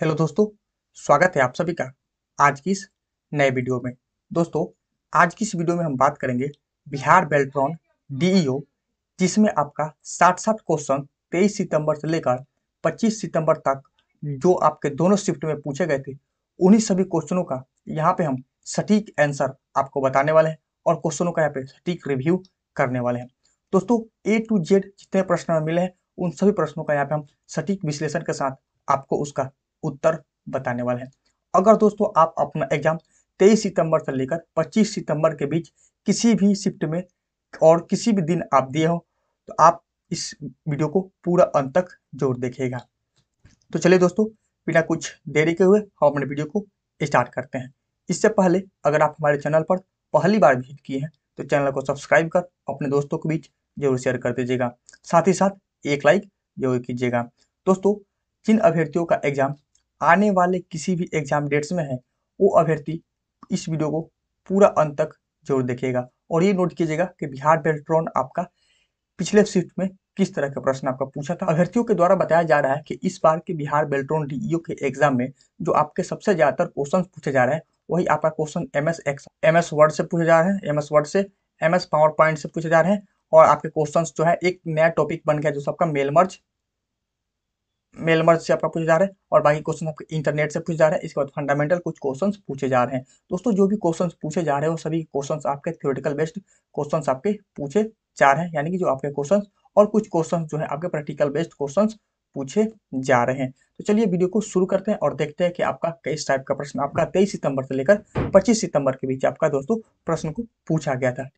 hello दोस्तों स्वागत है आप सभी का आज की इस नए वीडियो में दोस्तों आज की इस वीडियो में हम बात करेंगे बिहार बेल्ट्रॉन डीईओ जिसमें आपका साठ साठ क्वेश्चन तेईस सितंबर से लेकर पच्चीस सितंबर तक जो आपके दोनों शिफ्ट में पूछे गए थे उन्हीं सभी क्वेश्चनों का यहाँ पे हम सटीक आंसर आपको बताने वाले हैं और क्वेश्चनों का यहाँ पे सटीक रिव्यू करने वाले हैं दोस्तों ए टू जेड जितने प्रश्न मिले हैं उन सभी प्रश्नों का यहाँ पे हम सटीक विश्लेषण के साथ आपको उसका उत्तर बताने वाले हैं अगर दोस्तों आप अपना एग्जाम 23 सितंबर से लेकर 25 सितंबर के बीच किसी भी शिफ्ट में और किसी भी दिन आप दिए हो तो आप इस वीडियो को पूरा अंत तक जोर देखेगा तो चलिए दोस्तों बिना कुछ देरी के हुए हम अपने वीडियो को स्टार्ट करते हैं इससे पहले अगर आप हमारे चैनल पर पहली बार विजिट किए हैं तो चैनल को सब्सक्राइब कर अपने दोस्तों के बीच जरूर शेयर कर दीजिएगा साथ ही साथ एक लाइक जरूर कीजिएगा दोस्तों जिन अभ्यर्थियों का एग्जाम आने वाले किसी भी एग्जाम डेट्स में है वो अभ्यर्थी इस वीडियो को पूरा अंत तक जरूर देखिएगा और ये नोट कीजिएगा कि बिहार बेल्ट्रॉन आपका पिछले शिफ्ट में किस तरह का प्रश्न आपका पूछा था अभ्यर्थियों के द्वारा बताया जा रहा है कि इस बार के बिहार बेल्ट्रॉन डीईओ e के एग्जाम में जो आपके सबसे ज्यादातर क्वेश्चन पूछे जा रहे हैं वही आपका question M S X M S Word से पूछे जा रहे हैं एम एस वर्ड से एम एस पावर पॉइंट से पूछे जा रहे हैं और आपके क्वेश्चन जो है एक नया टॉपिक बन गया जो सबका मेलमर्ज मर्ज से आपका पूछे जा रहे हैं और बाकी क्वेश्चन आपके इंटरनेट से पूछे जा रहे हैं इसके बाद फंडामेंटल कुछ क्वेश्चंस पूछे जा रहे हैं दोस्तों जो भी क्वेश्चंस पूछे जा रहे हैं वो सभी क्वेश्चंस आपके थ्योरेटिकल बेस्ड क्वेश्चंस आपके पूछे जा रहे हैं यानी कि जो आपके क्वेश्चंस और कुछ क्वेश्चंस जो है आपके प्रैक्टिकल बेस्ड क्वेश्चन पूछे जा रहे हैं तो चलिए वीडियो को शुरू करते हैं और देखते हैं कि आपका किस टाइप का प्रश्न आपका तेईस सितंबर से लेकर पच्चीस सितंबर के बीच आपका दोस्तों प्रश्न को पूछा गया था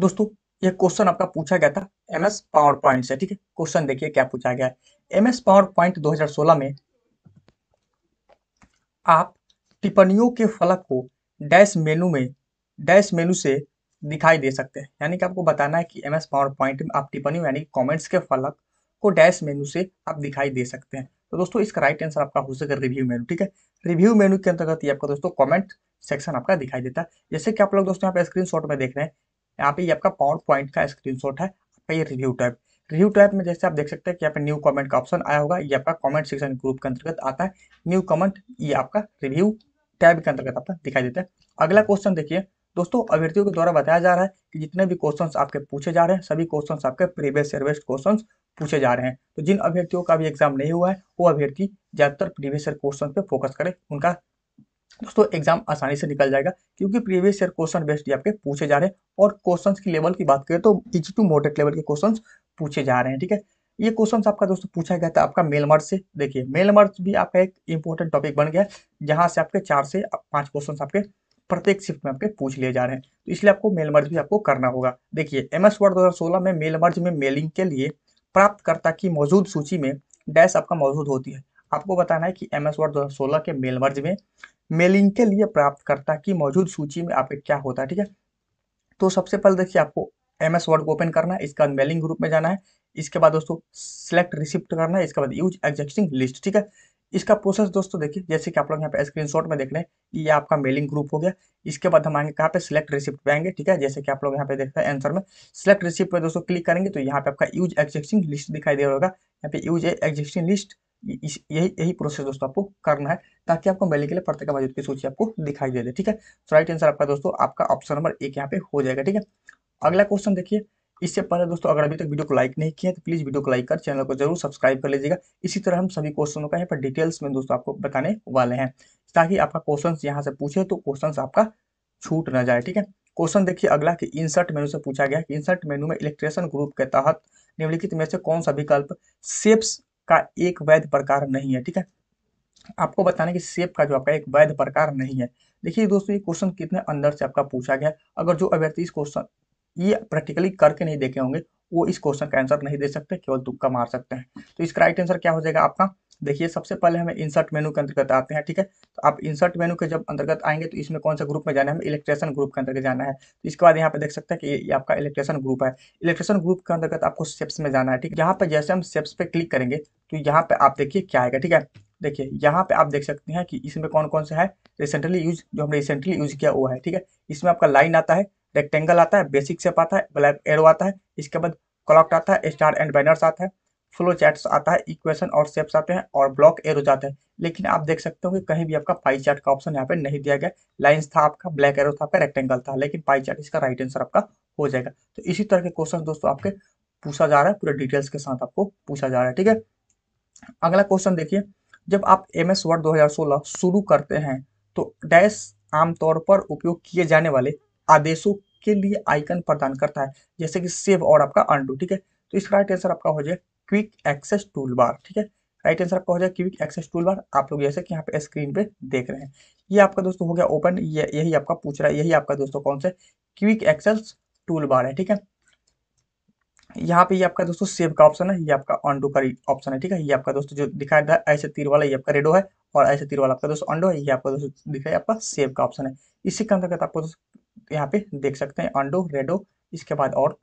दोस्तों ये क्वेश्चन आपका पूछा गया था एमएस पावर पॉइंट से ठीक है क्वेश्चन देखिए क्या पूछा गया एमएस पावर पॉइंट सोलह में आप टिप्पणियों के फलक को डैश मेनू में डैश मेनू से दिखाई दे सकते हैं यानी कि आपको बताना है कि एमएस पावर पॉइंट में आप टिप्पणियों यानी कमेंट्स के फलक को डैश मेनू से आप दिखाई दे सकते हैं तो दोस्तों इसका राइट आंसर आपका हो सके रिव्यू मेनू ठीक है रिव्यू मेनू के अंतर्गत ये आपका दोस्तों कमेंट सेक्शन आपका दिखाई देता है जैसे कि आप लोग दोस्तों यहाँ पे स्क्रीनशॉट में देख रहे हैं यहाँ पे आपका पावर पॉइंट का स्क्रीनशॉट है आपका ये रिव्यू टाइप रिव्यू टाइप में जैसे आप देख सकते हैं कि यहाँ पे न्यू कमेंट का ऑप्शन आया होगा ये आपका कमेंट सेक्शन ग्रुप के अंतर्गत आता है न्यू कमेंट ये आपका रिव्यू टैब के अंतर्गत आपका दिखाई देता है अगला क्वेश्चन देखिए दोस्तों अभ्यर्थियों के द्वारा बताया जा रहा है कि जितने भी क्वेश्चन आपके पूछे जा रहे हैं सभी क्वेश्चन आपके प्रीवियस ईयर बेस्ट क्वेश्चन पूछे जा रहे हैं तो जिन अभ्यर्थियों का भी एग्जाम नहीं हुआ है वो अभ्यर्थी ज्यादातर प्रीवियस ईयर क्वेश्चन पे फोकस करें उनका दोस्तों एग्जाम आसानी से निकल जाएगा क्योंकि प्रीवियस ईयर क्वेश्चन बेस्ड आपके पूछे जा रहे हैं और क्वेश्चंस की लेवल की बात करें तो इजी टू मोटेट लेवल के क्वेश्चंस पूछे जा रहे हैं ठीक है ये क्वेश्चन आपका दोस्तों पूछा गया था आपका मेल मर्ज से देखिए मेल मर्ज भी आपका एक इंपॉर्टेंट टॉपिक बन गया जहाँ से आपके चार से पांच क्वेश्चन आपके प्रत्येक शिफ्ट में आपके पूछ लिए जा रहे हैं तो इसलिए आपको मेल मर्ज भी आपको करना होगा देखिए एम एस वर्ड दो में मेल मर्ज में मेलिंग के लिए प्राप्तकर्ता की मौजूद सूची में डैश आपका मौजूद होती है आपको बताना है कि एम एस वर्ड दो के मेल मर्ज में मेलिंग के लिए प्राप्तकर्ता की मौजूद सूची में आपके क्या होता है ठीक है तो सबसे पहले देखिए आपको एम एस वर्ड को ओपन करना है इसके बाद मेलिंग ग्रुप में जाना है इसके बाद दोस्तों सिलेक्ट रिसिप्ट करना है इसके बाद यूज एग्जिस्टिंग लिस्ट ठीक है इसका प्रोसेस दोस्तों देखिए जैसे कि आप लोग यहाँ पे स्क्रीनशॉट में देख रहे हैं ये आपका मेलिंग ग्रुप हो गया इसके बाद हम आएंगे कहाँ पे सिलेक्ट रिसिप्ट पे आएंगे ठीक है जैसे कि आप लोग यहाँ पे देखते हैं आंसर में सिलेक्ट रिसिप्ट पे दोस्तों क्लिक करेंगे तो यहाँ पे आपका यूज एग्जिस्टिंग लिस्ट दिखाई दे रहा होगा यहाँ पे यूज एग्जिस्टिंग लिस्ट यही यही प्रोसेस दोस्तों आपको करना है ताकि आपको मेले के लिए प्रत्येक मौजूद की सूची आपको दिखाई दे दे ठीक है तो राइट आंसर आपका दोस्तों आपका ऑप्शन नंबर एक यहाँ पे हो जाएगा ठीक है अगला क्वेश्चन देखिए इससे पहले दोस्तों अगर अभी तक वीडियो को लाइक नहीं किया है तो प्लीज़ वीडियो को लाइक कर चैनल को जरूर सब्सक्राइब कर लीजिएगा इसी तरह हम सभी क्वेश्चनों का यहाँ पर डिटेल्स में दोस्तों आपको बताने वाले हैं ताकि आपका क्वेश्चन यहाँ से पूछे तो क्वेश्चन आपका छूट ना जाए ठीक है क्वेश्चन देखिए अगला कि इंसर्ट मेनू से पूछा गया कि इंसर्ट मेनू में इलेक्ट्रेशन ग्रुप के तहत निम्नलिखित में से कौन सा विकल्प सेप्स का एक वैध प्रकार नहीं है ठीक है आपको बताने की सेप का जो आपका एक वैध प्रकार नहीं है देखिए दोस्तों ये क्वेश्चन कितने अंदर से आपका पूछा गया अगर जो अभ्यर्थी इस क्वेश्चन ये प्रैक्टिकली करके नहीं देखे होंगे वो इस क्वेश्चन का आंसर नहीं दे सकते केवल तुक्का मार सकते हैं तो इसका राइट आंसर क्या हो जाएगा आपका देखिए सबसे पहले हमें इंसर्ट मेनू के अंतर्गत आते हैं ठीक है तो आप इंसर्ट मेनू के जब अंतर्गत आएंगे तो इसमें कौन सा ग्रुप में जाना है हमें इलेक्ट्रेशन ग्रुप के अंतर्गत जाना है तो इसके बाद यहाँ पे देख सकते हैं कि ये आपका इलेक्ट्रेशन ग्रुप है इलेक्ट्रेशन ग्रुप के अंतर्गत आपको सेप्स में जाना है ठीक है यहाँ पर जैसे हम सेप्स पे क्लिक करेंगे तो यहाँ पे आप देखिए क्या आएगा ठीक है देखिए यहाँ पे आप देख सकते हैं कि इसमें कौन कौन सा है रिसेंटली यूज जो हमने रिसेंटली यूज किया हुआ है ठीक है इसमें आपका लाइन आता है रेक्टेंगल आता है बेसिक सेप आता है ब्लैक एरो आता है इसके बाद क्लॉक आता है स्टार एंड बैनर्स आता है फ्लो चैट्स आता है इक्वेशन और शेप्स आते हैं और ब्लॉक एरो जाते हैं लेकिन आप देख सकते हो कि कहीं भी आपका पाई चार्ट का ऑप्शन यहाँ पे नहीं दिया गया लाइंस था आपका ब्लैक एरो था आपका रेक्टेंगल था लेकिन पाई चार्ट इसका राइट आंसर आपका हो जाएगा तो इसी तरह के क्वेश्चन दोस्तों आपके पूछा जा रहा है पूरे डिटेल्स के साथ आपको पूछा जा रहा है ठीक है अगला क्वेश्चन देखिए जब आप एम एस वर्ड दो शुरू करते हैं तो डैश आमतौर पर उपयोग किए जाने वाले आदेशों के लिए आइकन प्रदान करता है जैसे कि सेव और आपका अंडू ठीक है तो इसका राइट आंसर आपका हो जाए क्विक एक्सेस टूल बार ठीक है राइट आंसर आपका हो जाएगा क्विक एक्सेस टूल बार आप लोग जैसे कि यहाँ पे स्क्रीन पे देख रहे हैं ये आपका दोस्तों हो गया ओपन ये यही आपका पूछ रहा है यही आपका दोस्तों कौन सा क्विक एक्सेस टूल बार है ठीक है यहाँ पे ये आपका दोस्तों सेव का ऑप्शन है ये आपका ऑन टू का ऑप्शन है ठीक है ये आपका दोस्तों जो दिखाया था ऐसे तीर वाला ये आपका रेडो है और ऐसे तीर वाला आपका दोस्तों अंडो है ये आपका दोस्तों दिखाया आपका सेव का ऑप्शन है इसी के अंतर्गत आपको यहाँ पे देख सकते हैं अंडो रेडो इसके बाद और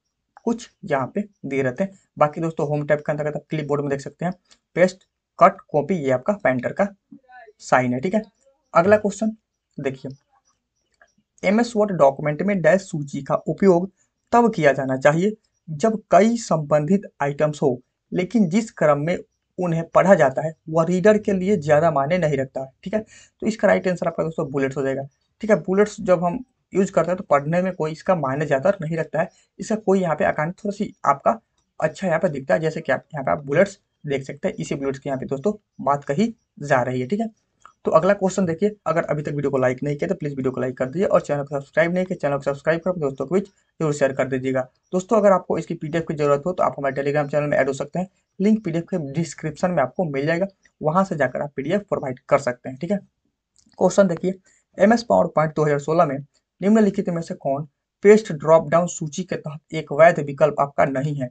कुछ यहाँ पे दे रहते हैं बाकी दोस्तों होम टैप के अंतर्गत आप क्लिप बोर्ड में देख सकते हैं पेस्ट कट कॉपी ये आपका पेंटर का साइन है ठीक है अगला क्वेश्चन देखिए एम एस वर्ड डॉक्यूमेंट में डैश सूची का उपयोग तब किया जाना चाहिए जब कई संबंधित आइटम्स हो लेकिन जिस क्रम में उन्हें पढ़ा जाता है वह रीडर के लिए ज़्यादा माने नहीं रखता ठीक है तो इसका राइट आंसर आपका दोस्तों बुलेट्स हो जाएगा ठीक है बुलेट्स जब हम यूज करते हैं तो पढ़ने में कोई इसका मायने ज़्यादा नहीं रखता है इसका कोई यहाँ पे अकाउंट थोड़ा सी आपका अच्छा यहाँ पे दिखता है जैसे कि आप यहाँ पे आप बुलेट्स देख सकते हैं इसी बुलेट्स की यहाँ पे दोस्तों बात कही जा रही है ठीक है तो अगला क्वेश्चन देखिए अगर अभी तक वीडियो को लाइक नहीं किया तो प्लीज़ वीडियो को लाइक कर दीजिए और चैनल को सब्सक्राइब नहीं किया चैनल को सब्सक्राइब कर दोस्तों के बीच जरूर शेयर कर दीजिएगा दोस्तों अगर आपको इसकी पीडीएफ की जरूरत हो तो आप हमारे टेलीग्राम चैनल में ऐड हो सकते हैं लिंक पीडीएफ के डिस्क्रिप्शन में आपको मिल जाएगा वहां से जाकर आप पीडीएफ प्रोवाइड कर सकते हैं ठीक है क्वेश्चन देखिए एम एस पावर पॉइंट दो में निम्नलिखित में से कौन पेस्ट ड्रॉप डाउन सूची के तहत एक वैध विकल्प आपका नहीं है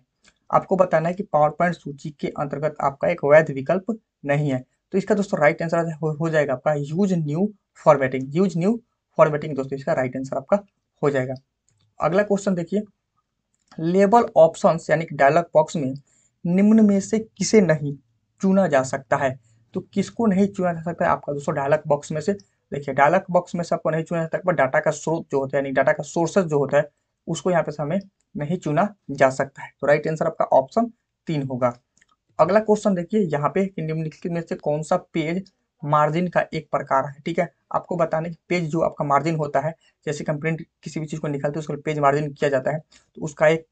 आपको बताना है कि पावर पॉइंट सूची के अंतर्गत आपका एक वैध विकल्प नहीं है तो इसका दोस्तों राइट आंसर हो, जाएगा आपका use new formatting use new formatting दोस्तों इसका राइट आंसर आपका हो जाएगा अगला क्वेश्चन देखिए लेबल ऑप्शन यानी कि डायलॉग बॉक्स में निम्न में से किसे नहीं चुना जा सकता है तो किसको नहीं चुना जा सकता है आपका दोस्तों डायलॉग बॉक्स में से देखिए डायलॉग बॉक्स में से आपको नहीं चुना जाता पर डाटा का स्रोत जो होता है यानी डाटा का सोर्सेस जो होता है उसको यहाँ पे हमें नहीं चुना जा सकता है तो राइट आंसर आपका ऑप्शन तीन होगा अगला क्वेश्चन देखिए यहाँ पे निम्नलिखित में से कौन सा पेज मार्जिन का एक प्रकार है ठीक है आपको बताने की पेज जो आपका मार्जिन होता है जैसे कि प्रिंट किसी भी चीज़ को निकालते हैं उसको पेज मार्जिन किया जाता है तो उसका एक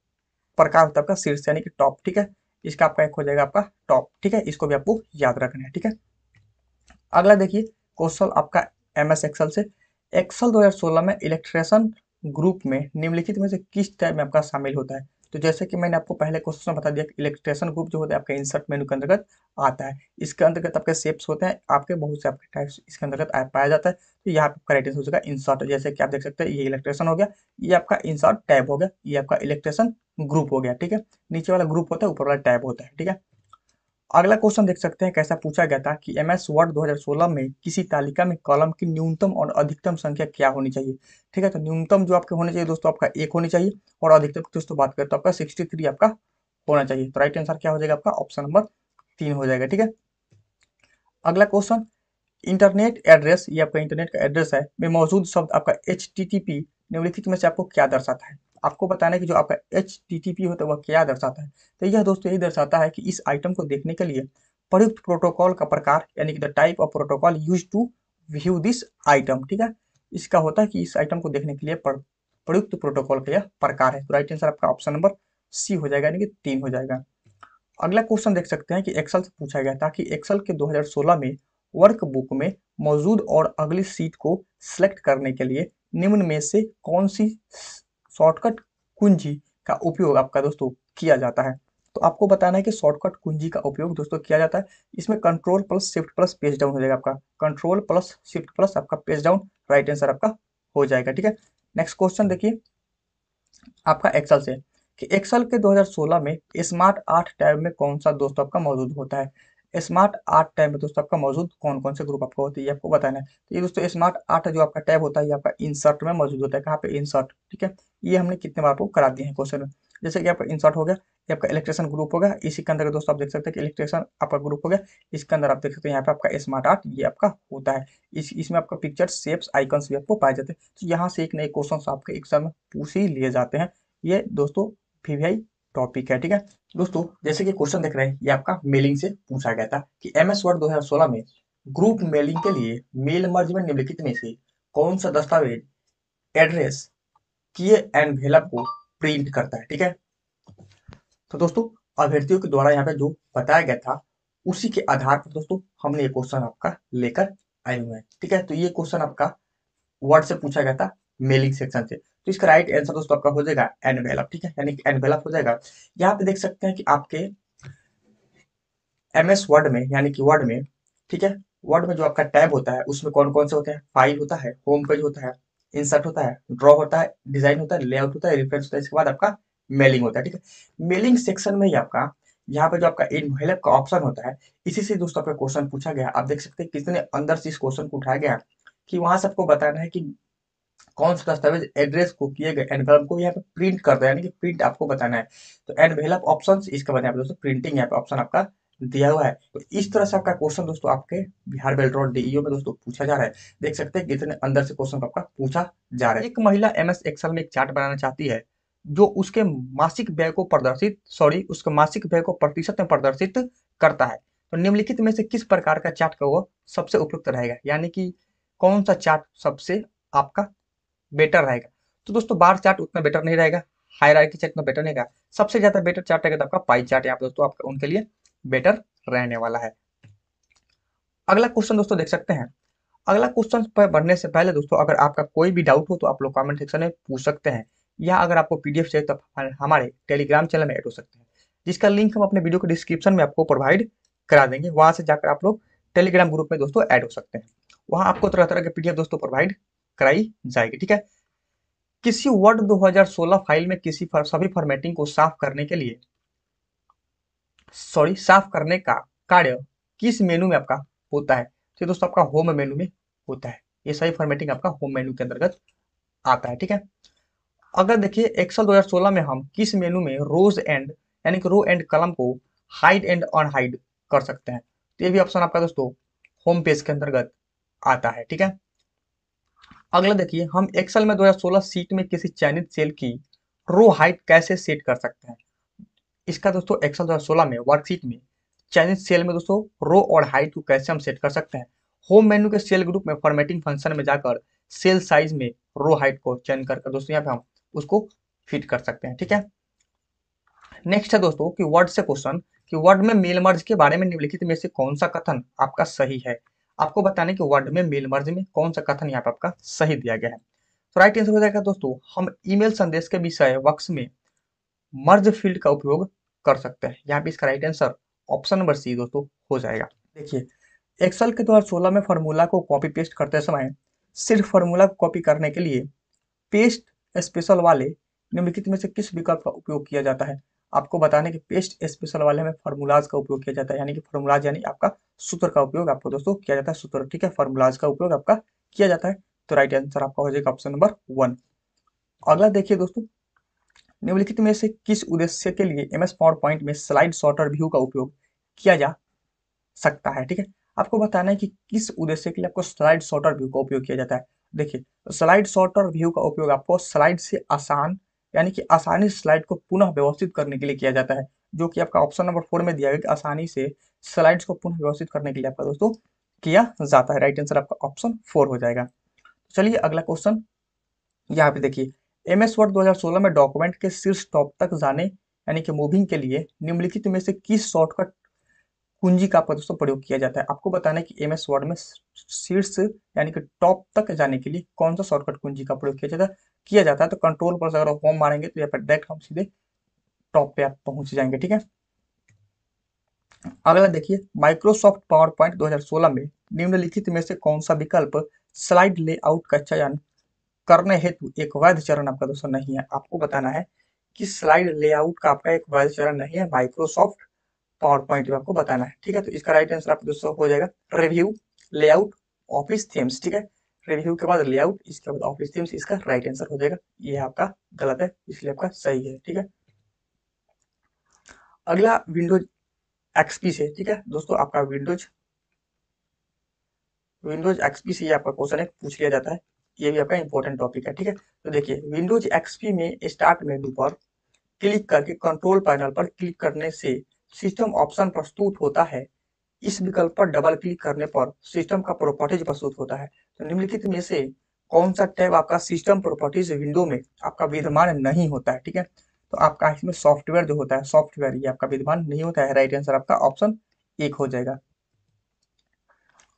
प्रकार होता है आपका शीर्ष यानी कि टॉप ठीक है इसका आपका एक हो जाएगा आपका टॉप ठीक है इसको भी आपको याद रखना है ठीक है अगला देखिए क्वेश्चन आपका एम एस एक्सल से एक्सल 2016 में इलेक्ट्रेशन ग्रुप में निम्नलिखित में से किस टाइप में आपका शामिल होता है तो जैसे कि मैंने आपको पहले क्वेश्चन में बता दिया कि इलेक्ट्रेशन ग्रुप जो होता है आपके इंसर्ट मेनू के अंतर्गत आता है इसके अंतर्गत आपके शेप्स होते हैं आपके बहुत से आपके टाइप्स इसके अंतर्गत पाया जाता है तो यहाँ पे आपका राइट हो जाएगा इंसर्ट जैसे कि आप देख सकते हैं ये इलेक्ट्रेशन हो गया ये आपका इंसर्ट टैब हो गया ये आपका इलेक्ट्रेशन ग्रुप हो गया ठीक है नीचे वाला ग्रुप होता है ऊपर वाला टैब होता है ठीक है अगला क्वेश्चन देख सकते हैं कैसा पूछा गया था कि एम एस वर्ड दो में किसी तालिका में कॉलम की न्यूनतम और अधिकतम संख्या क्या होनी चाहिए ठीक है तो न्यूनतम जो आपके होने चाहिए दोस्तों आपका एक होनी चाहिए और अधिकतम तो दोस्तों बात करें तो आपका सिक्सटी थ्री आपका होना चाहिए तो राइट आंसर क्या हो जाएगा आपका ऑप्शन नंबर तीन हो जाएगा ठीक है अगला क्वेश्चन इंटरनेट एड्रेस ये आपका इंटरनेट का एड्रेस है में मौजूद शब्द आपका एच निम्नलिखित में से आपको क्या दर्शाता है आपको बताना है कि जो आपका एच होता है वह क्या दर्शाता है तो यह दोस्तों यही दर्शाता है कि इस आइटम को देखने के लिए प्रयुक्त प्रोटोकॉल का प्रकार यानी कि the type of protocol use to view this item ठीक है इसका होता है कि इस आइटम को देखने के लिए प्रयुक्त प्रोटोकॉल का यह प्रकार है तो राइट आंसर आपका ऑप्शन नंबर सी हो जाएगा यानी कि तीन हो जाएगा अगला क्वेश्चन देख सकते हैं कि एक्सल से पूछा गया था कि एक्सल के 2016 में वर्कबुक में मौजूद और अगली सीट को सिलेक्ट करने के लिए निम्न में से कौन सी शॉर्टकट कुंजी का उपयोग आपका दोस्तों किया जाता है तो आपको बताना है कि शॉर्टकट कुंजी का उपयोग दोस्तों किया जाता है इसमें control plus shift plus page down हो जाएगा आपका कंट्रोल प्लस शिफ्ट प्लस आपका पेज डाउन राइट आंसर आपका हो जाएगा ठीक है नेक्स्ट क्वेश्चन देखिए आपका एक्सल से कि एक्सल के 2016 में स्मार्ट आर्ट टैब में कौन सा दोस्तों आपका मौजूद होता है स्मार्ट आर्ट टैब में दोस्तों आपका मौजूद कौन कौन से ग्रुप आपका होती है आपको बताना है तो ये दोस्तों स्मार्ट आर्ट जो आपका टैब होता है ये आपका इंसर्ट में मौजूद होता है कहाँ पे इंसर्ट ठीक है ये हमने कितने बार आपको करा दिए हैं क्वेश्चन में जैसे कि आपका इंसर्ट हो गया ये आपका इलेक्ट्रेशन ग्रुप होगा इसी के अंदर दोस्तों आप देख सकते हैं कि इलेक्ट्रेशन आपका ग्रुप हो गया इसके अंदर आप देख सकते हैं यहाँ पे आपका स्मार्ट आर्ट ये आपका होता है इस इसमें आपका पिक्चर शेप्स आइकन्स भी आपको पाए जाते हैं तो यहाँ से एक नए क्वेश्चन आपके एग्जाम में पूछ ही लिए जाते हैं ये दोस्तों वी टॉपिक है ठीक है दोस्तों जैसे कि क्वेश्चन देख रहे हैं ये आपका मेलिंग से पूछा गया था कि एम एस वर्ड दो में ग्रुप मेलिंग के लिए मेल मर्जमेंट निम्नलिखित में से कौन सा दस्तावेज एड्रेस किए एनवेलप को प्रिंट करता है ठीक है तो दोस्तों अभ्यर्थियों के द्वारा यहाँ पे जो बताया गया था उसी के आधार पर दोस्तों हमने ये क्वेश्चन आपका लेकर आए हुए हैं ठीक है तो ये क्वेश्चन आपका वर्ड से पूछा गया था मेलिंग सेक्शन से तो इसका राइट आंसर दोस्तों आपका हो जाएगा एनवेलप ठीक है यानी कि एनवेलप हो जाएगा यहाँ पे देख सकते हैं कि आपके एमएस वर्ड में यानी कि वर्ड में ठीक है वर्ड में जो आपका टैब होता है उसमें कौन कौन से होते हैं फाइल होता है होम पेज होता है इंसर्ट होता है ड्रॉ होता है डिजाइन होता है लेआउट होता है रिफरेंस होता है इसके बाद आपका मेलिंग होता है ठीक है मेलिंग सेक्शन में ही आपका यहाँ पे जो आपका इन हेल्प का ऑप्शन होता है इसी से दोस्तों आपका क्वेश्चन पूछा गया आप देख सकते हैं कितने अंदर से इस क्वेश्चन को उठाया गया कि वहां सबको बताना है कि कौन सा दस्तावेज एड्रेस को किए गए एनवेलप को यहाँ पे प्रिंट कर दो यानी कि प्रिंट आपको बताना है तो एनवेलप ऑप्शन इसके बाद यहाँ पे दोस्तों प्रिंटिंग यहाँ पे ऑप्शन आपका दिया हुआ है तो इस तरह से आपका क्वेश्चन दोस्तों आपके बिहार बेल्ट रोड डीईओ में दोस्तों पूछा जा रहा है देख सकते हैं कितने अंदर से क्वेश्चन आपका पूछा जा रहा है एक महिला एम एस एक्सल में एक चार्ट बनाना चाहती है जो उसके मासिक व्यय को प्रदर्शित सॉरी उसके मासिक व्यय को प्रतिशत में प्रदर्शित करता है तो निम्नलिखित में से किस प्रकार का चार्ट का वो सबसे उपयुक्त रहेगा यानी कि कौन सा चार्ट सबसे आपका बेटर रहेगा तो दोस्तों बार चार्ट उतना बेटर नहीं रहेगा हायर चार्ट उतना बेटर नहीं रहेगा सबसे ज्यादा बेटर चार्ट रहेगा तो आपका पाई चार्ट यहाँ पे दोस्तों आपका उनके लिए बेटर रहने वाला है अगला क्वेश्चन दोस्तों देख सकते हैं अगला क्वेश्चन पर बढ़ने से पहले दोस्तों अगर आपका कोई भी डाउट हो तो आप लोग कमेंट सेक्शन में पूछ सकते हैं या अगर आपको पीडीएफ चाहिए तो हमारे टेलीग्राम चैनल में ऐड हो सकते हैं जिसका लिंक हम अपने वीडियो के डिस्क्रिप्शन में आपको प्रोवाइड करा देंगे वहां से जाकर आप लोग टेलीग्राम ग्रुप में दोस्तों ऐड हो सकते हैं वहां आपको तरह तरह के पीडीएफ दोस्तों प्रोवाइड कराई जाएगी ठीक है किसी वर्ड दो फाइल में किसी सभी फॉर्मेटिंग को साफ करने के लिए सॉरी साफ करने का कार्य किस मेनू में आपका होता है तो दोस्तों आपका होम मेनू में होता है ये सही फॉर्मेटिंग आपका होम मेनू के अंतर्गत आता है ठीक है अगर देखिए एक्सल 2016 में हम किस मेनू में रोज एंड यानी कि रो एंड कलम को हाइड एंड अनहाइड कर सकते हैं तो ये भी ऑप्शन आपका दोस्तों होम पेज के अंतर्गत आता है ठीक है अगला देखिए हम एक्सल में 2016 सीट में किसी चयनित सेल की रो हाइट कैसे सेट कर सकते हैं इसका दोस्तों एक्सल दो में वर्कशीट में चाइनीज सेल में दोस्तों रो और हाइट को कैसे हम सेट कर सकते हैं होम मेन्यू के सेल ग्रुप में फॉर्मेटिंग फंक्शन में जाकर सेल साइज में रो हाइट को चेंज कर दोस्तों यहाँ पे हम उसको फिट कर सकते हैं ठीक है नेक्स्ट है दोस्तों कि वर्ड से क्वेश्चन कि वर्ड में मेल मर्ज के बारे में निम्नलिखित में से कौन सा कथन आपका सही है आपको बताने कि वर्ड में मेल मर्ज में कौन सा कथन यहाँ पे आपका सही दिया गया है तो राइट आंसर हो जाएगा दोस्तों हम ईमेल संदेश के विषय वक्स में मर्ज फील्ड का उपयोग कर सकते हैं यहाँ पे इसका right answer option number C दोस्तों हो जाएगा देखिए एक्सल के सोलह में फॉर्मूला को कॉपी पेस्ट करते समय सिर्फ फार्मूला को कॉपी करने के लिए पेस्ट स्पेशल वाले निम्नलिखित में से किस विकल्प का उपयोग किया जाता है आपको बताने की पेस्ट स्पेशल वाले में फॉर्मूलाज का उपयोग किया जाता है यानी कि फॉर्मूलाज यानी आपका सूत्र का उपयोग आपको दोस्तों किया जाता है सूत्र ठीक है फॉर्मूलाज का उपयोग आपका किया जाता है तो राइट आंसर आपका हो जाएगा ऑप्शन नंबर वन अगला देखिए दोस्तों निम्नलिखित में से किस उद्देश्य के लिए एमएस पावर पॉइंट में स्लाइड शॉर्टर व्यू का उपयोग किया जा सकता है ठीक है आपको बताना है कि किस उद्देश्य के लिए आपको स्लाइड शॉर्टर व्यू का उपयोग किया जाता है देखिए स्लाइड शॉर्टर व्यू का उपयोग आपको स्लाइड से आसान यानी कि आसानी से स्लाइड को पुनः व्यवस्थित करने के लिए किया जाता है जो कि आपका ऑप्शन नंबर फोर में दिया गया कि आसानी से स्लाइड्स को पुनः व्यवस्थित करने के लिए आपका दोस्तों किया जाता है राइट आंसर आपका ऑप्शन फोर हो जाएगा चलिए अगला क्वेश्चन यहाँ पे देखिए एम एस वर्ड दो में डॉक्यूमेंट के शीर्ष टॉप तक जाने यानी कि मूविंग के लिए निम्नलिखित में से किस शॉर्टकट कुंजी का दोस्तों प्रयोग किया जाता है आपको बताना है कि एम एस वर्ड में शीर्ष यानी कि टॉप तक जाने के लिए कौन सा शॉर्टकट कुंजी का प्रयोग किया जाता है किया जाता है तो कंट्रोल पर अगर होम मारेंगे तो यहाँ पर डायरेक्ट हम सीधे टॉप पे आप पहुंच जाएंगे ठीक है अगला देखिए माइक्रोसॉफ्ट पावर पॉइंट दो में निम्नलिखित में से कौन सा विकल्प स्लाइड लेआउट का चयन करने हेतु एक वैध चरण आपका दोस्तों नहीं है आपको बताना है कि स्लाइड लेआउट का आपका एक वैध चरण नहीं है माइक्रोसॉफ्ट पावर पॉइंट आपको बताना है ठीक है तो इसका राइट आंसर आपका दोस्तों हो जाएगा रिव्यू लेआउट ऑफिस थीम्स ठीक है रिव्यू के बाद लेआउट इसके बाद ऑफिस थीम्स इसका राइट आंसर हो जाएगा ये आपका गलत है इसलिए आपका सही है ठीक है अगला विंडोज एक्सपी से ठीक है दोस्तों आपका विंडोज विंडोज एक्सपी से आपका क्वेश्चन है पूछ लिया जाता है ये भी आपका इंपॉर्टेंट टॉपिक है ठीक है तो देखिए विंडोज एक्सपी में स्टार्ट मेनू पर क्लिक करके कंट्रोल पैनल पर क्लिक करने से सिस्टम ऑप्शन प्रस्तुत होता है इस विकल्प पर डबल क्लिक करने पर सिस्टम का प्रॉपर्टीज प्रस्तुत होता है तो निम्नलिखित में से कौन सा टैब आपका सिस्टम प्रॉपर्टीज विंडो में आपका विद्यमान नहीं होता है ठीक है तो आपका इसमें सॉफ्टवेयर जो होता है सॉफ्टवेयर ये आपका विद्यमान नहीं होता है राइट आंसर आपका ऑप्शन एक हो जाएगा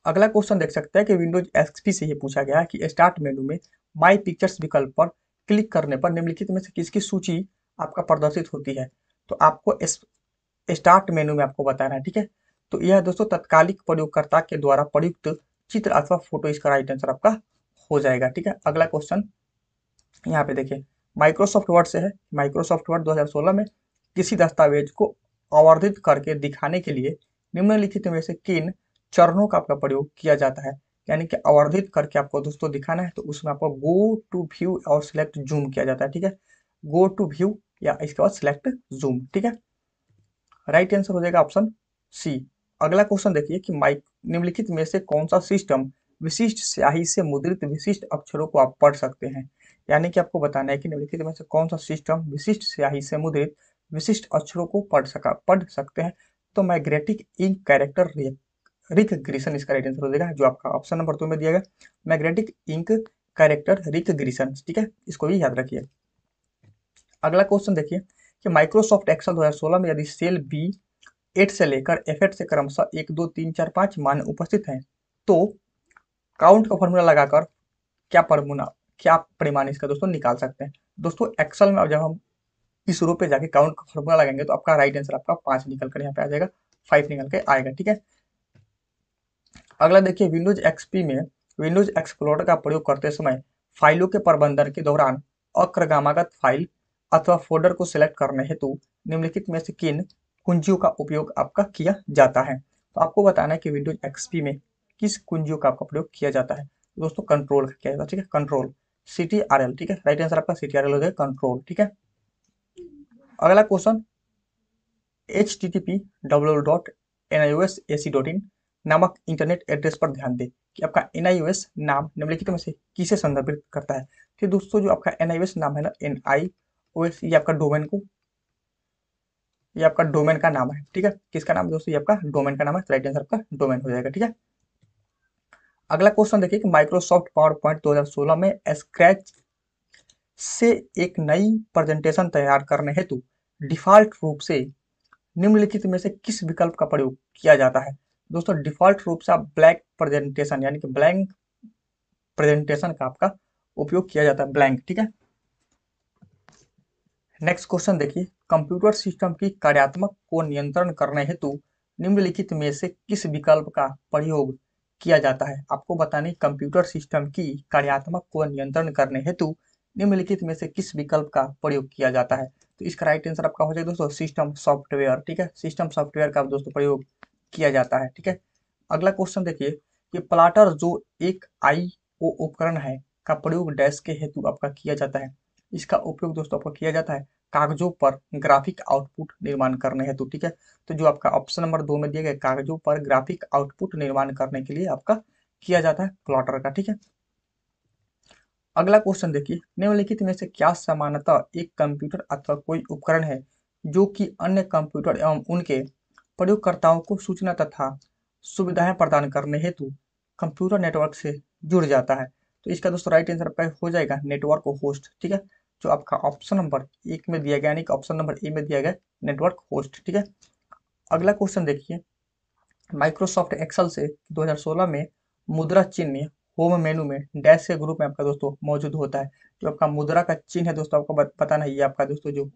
अगला क्वेश्चन देख सकते हैं कि विंडोज एक्सपी से ये पूछा गया है कि स्टार्ट मेनू में माय पिक्चर्स विकल्प पर क्लिक करने पर निम्नलिखित में से किसकी सूची आपका प्रदर्शित होती है तो आपको स्टार्ट मेनू में आपको बताना है ठीक है तो यह दोस्तों तत्कालिक प्रयोगकर्ता के द्वारा प्रयुक्त चित्र अथवा फोटो इसका राइट आंसर आपका हो जाएगा ठीक है अगला क्वेश्चन यहाँ पे देखिए माइक्रोसॉफ्ट वर्ड से है माइक्रोसॉफ्ट वर्ड 2016 में किसी दस्तावेज को अवर्धित करके दिखाने के लिए निम्नलिखित में से किन चरणों का आपका प्रयोग किया जाता है यानी कि अवर्धित करके आपको दोस्तों दिखाना है तो उसमें आपको गो टू व्यू और सिलेक्ट जूम किया जाता है ठीक है गो टू व्यू या इसके बाद सिलेक्ट जूम ठीक है राइट आंसर हो जाएगा ऑप्शन सी अगला क्वेश्चन देखिए कि माइक निम्नलिखित में से कौन सा सिस्टम विशिष्ट स्याही से मुद्रित विशिष्ट अक्षरों को आप पढ़ सकते हैं यानी कि आपको बताना है कि निम्नलिखित में से कौन सा सिस्टम विशिष्ट स्याही से मुद्रित विशिष्ट अक्षरों को पढ़ सका पढ़ सकते हैं तो magnetic ink character recognition इसका राइट आंसर हो जाएगा जो आपका ऑप्शन नंबर टू में दिया गया magnetic ink character recognition ठीक है इसको भी याद रखिए अगला क्वेश्चन देखिए कि माइक्रोसॉफ्ट एक्सल 2016 में यदि सेल बी एट से लेकर एफ एट से क्रमशः एक दो तीन चार पाँच मान उपस्थित हैं तो काउंट का फॉर्मूला लगाकर क्या फॉर्मूला क्या परिमाण इसका दोस्तों निकाल सकते हैं दोस्तों एक्सल में जब हम इस रो पे जाके काउंट का फॉर्मूला लगाएंगे तो आपका राइट आंसर आपका पाँच निकल कर यहाँ पे आ जाएगा फाइव निकल के आएगा ठीक है अगला देखिए विंडोज एक्सपी में विंडोज एक्सप्लोर का प्रयोग करते समय फाइलों के प्रबंधन के दौरान अक्रगामागत फाइल अथवा फोल्डर को सिलेक्ट करने हेतु निम्नलिखित में से किन कुंजियों का उपयोग आपका किया जाता है तो आपको बताना है कि विंडोज एक्सपी में किस कुंजियों का आपका प्रयोग किया जाता है दोस्तों कंट्रोल का क्या ठीक है control C T R L ठीक है राइट आंसर आपका सी टी आर एल हो जाएगा कंट्रोल ठीक है अगला question H T T P W dot N I O S A C dot in नामक इंटरनेट एड्रेस पर ध्यान दें कि आपका एन नाम निम्नलिखित में से किसे संदर्भित करता है कि तो दोस्तों जो आपका एन नाम है ना एन आई ओ एस ये आपका डोमेन को ये आपका डोमेन का नाम है ठीक है किसका नाम दोस्तों ये आपका डोमेन का नाम है राइट आंसर आपका डोमेन हो जाएगा ठीक है अगला क्वेश्चन देखिए कि माइक्रोसॉफ्ट पावर पॉइंट 2016 में स्क्रैच से एक नई प्रेजेंटेशन तैयार करने हेतु डिफॉल्ट रूप से निम्नलिखित में से किस विकल्प का प्रयोग किया जाता है दोस्तों डिफॉल्ट रूप से आप ब्लैक प्रेजेंटेशन यानी कि ब्लैंक प्रेजेंटेशन का आपका उपयोग किया जाता है ब्लैंक ठीक है नेक्स्ट क्वेश्चन देखिए कंप्यूटर सिस्टम की कार्यात्मक को नियंत्रण करने हेतु निम्नलिखित में से किस विकल्प का प्रयोग किया जाता है आपको बताने कंप्यूटर सिस्टम की कार्यात्मक को नियंत्रण करने हेतु निम्नलिखित में से किस विकल्प का प्रयोग किया जाता है तो इसका राइट आंसर आपका हो जाएगा दोस्तों सिस्टम सॉफ्टवेयर ठीक है सिस्टम सॉफ्टवेयर का दोस्तों प्रयोग किया जाता है ठीक है अगला क्वेश्चन देखिए कि प्लाटर जो एक आई ओ उपकरण है का प्रयोग डैश के हेतु आपका किया जाता है इसका उपयोग दोस्तों आपका किया जाता है कागजों पर ग्राफिक आउटपुट निर्माण करने हेतु ठीक है तो जो आपका ऑप्शन नंबर दो में दिया गया कागजों पर ग्राफिक आउटपुट निर्माण करने के लिए आपका किया जाता है प्लॉटर का ठीक है अगला क्वेश्चन देखिए निम्नलिखित में से क्या समानता एक कंप्यूटर अथवा कोई उपकरण है जो कि अन्य कंप्यूटर एवं उनके प्रयोगकर्ताओं को सूचना तथा सुविधाएं प्रदान करने हेतु कंप्यूटर नेटवर्क से जुड़ जाता है तो इसका दोस्तों राइट आंसर आपका हो जाएगा नेटवर्क होस्ट ठीक है जो आपका ऑप्शन नंबर एक में दिया गया यानी कि ऑप्शन नंबर ए में दिया गया नेटवर्क होस्ट ठीक है अगला क्वेश्चन देखिए माइक्रोसॉफ्ट एक्सल से 2016 में मुद्रा चिन्ह होम मेनू में डैश के ग्रुप में आपका दोस्तों मौजूद होता है जो आपका मुद्रा का चिन्ह है दोस्तों आपको बताना है ये आपका दोस्तों जो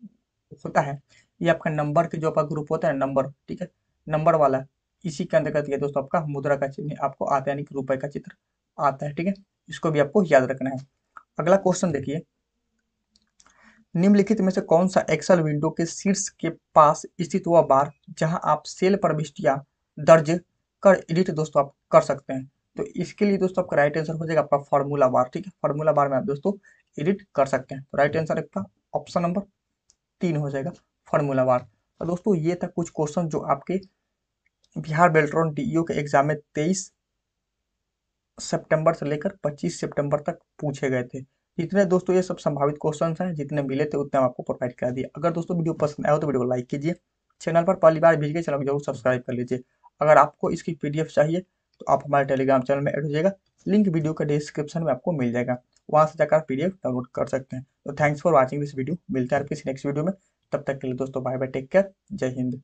होता है ये आपका नंबर के जो आपका ग्रुप होता है नंबर ठीक है नंबर वाला इसी के अंतर्गत ये दोस्तों आपका मुद्रा का चिन्ह आपको आता है यानी कि रुपए का चित्र आता है ठीक है इसको भी आपको याद रखना है अगला क्वेश्चन देखिए निम्नलिखित में से कौन सा एक्सल विंडो के शीर्ष के पास स्थित हुआ बार जहां आप सेल प्रविष्टियां दर्ज कर एडिट दोस्तों आप कर सकते हैं तो इसके लिए दोस्तों आपका राइट आंसर हो जाएगा आपका फॉर्मूला बार ठीक है फॉर्मूला बार में आप दोस्तों एडिट कर सकते हैं तो राइट आंसर आपका ऑप्शन नंबर तीन हो जाएगा फॉर्मूला वार और दोस्तों ये था कुछ क्वेश्चन जो आपके बिहार बेल्ट्रॉन डीईओ e के एग्जाम में तेईस सितंबर से लेकर 25 सितंबर तक पूछे गए थे जितने दोस्तों ये सब संभावित क्वेश्चन हैं जितने मिले थे उतने आपको प्रोवाइड करा दिए अगर दोस्तों वीडियो पसंद आया हो तो वीडियो को लाइक कीजिए चैनल पर पहली बार भेजिए चैनल को जरूर सब्सक्राइब कर लीजिए अगर आपको इसकी पी चाहिए तो आप हमारे टेलीग्राम चैनल में एड हो जाएगा लिंक वीडियो का डिस्क्रिप्शन में आपको मिल जाएगा वहाँ से जाकर पी डाउनलोड कर सकते हैं तो thanks for watching this video मिलते हैं आपके नेक्स्ट वीडियो में तब तक के लिए दोस्तों बाय बाय टेक केयर जय हिंद